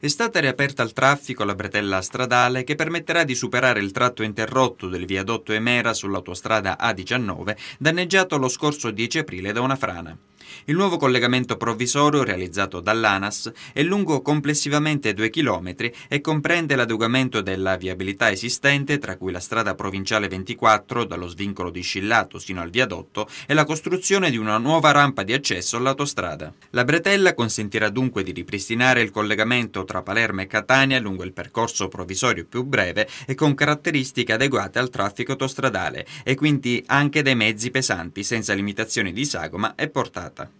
è stata riaperta al traffico la bretella stradale che permetterà di superare il tratto interrotto del viadotto Emera sull'autostrada A19, danneggiato lo scorso 10 aprile da una frana. Il nuovo collegamento provvisorio realizzato dall'ANAS è lungo complessivamente 2 km e comprende l'adeguamento della viabilità esistente, tra cui la strada provinciale 24 dallo svincolo di Scillato sino al viadotto e la costruzione di una nuova rampa di accesso all'autostrada. La bretella consentirà dunque di ripristinare il collegamento tra Palermo e Catania lungo il percorso provvisorio più breve e con caratteristiche adeguate al traffico autostradale e quindi anche dei mezzi pesanti senza limitazioni di sagoma e portata. Марта.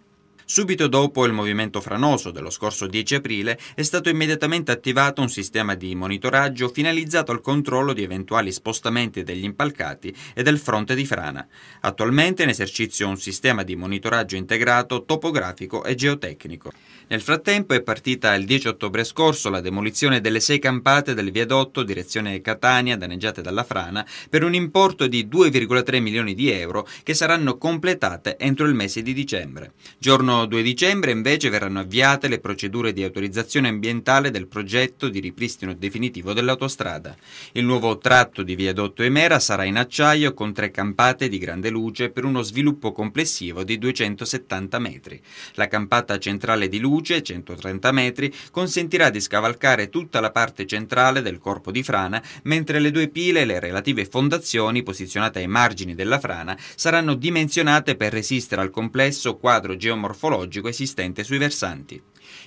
Subito dopo il movimento franoso dello scorso 10 aprile è stato immediatamente attivato un sistema di monitoraggio finalizzato al controllo di eventuali spostamenti degli impalcati e del fronte di frana. Attualmente è in esercizio un sistema di monitoraggio integrato topografico e geotecnico. Nel frattempo è partita il 10 ottobre scorso la demolizione delle sei campate del viadotto direzione Catania danneggiate dalla frana per un importo di 2,3 milioni di euro che saranno completate entro il mese di dicembre. Giorno 2 dicembre invece verranno avviate le procedure di autorizzazione ambientale del progetto di ripristino definitivo dell'autostrada. Il nuovo tratto di viadotto Emera sarà in acciaio con tre campate di grande luce per uno sviluppo complessivo di 270 metri. La campata centrale di luce, 130 metri, consentirà di scavalcare tutta la parte centrale del corpo di frana, mentre le due pile e le relative fondazioni posizionate ai margini della frana saranno dimensionate per resistere al complesso quadro geomorfologico morfologico esistente sui versanti.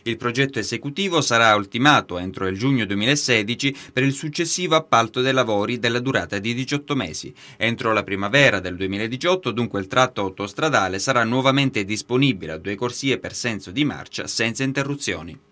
Il progetto esecutivo sarà ultimato entro il giugno 2016 per il successivo appalto dei lavori della durata di 18 mesi. Entro la primavera del 2018 dunque il tratto autostradale sarà nuovamente disponibile a due corsie per senso di marcia senza interruzioni.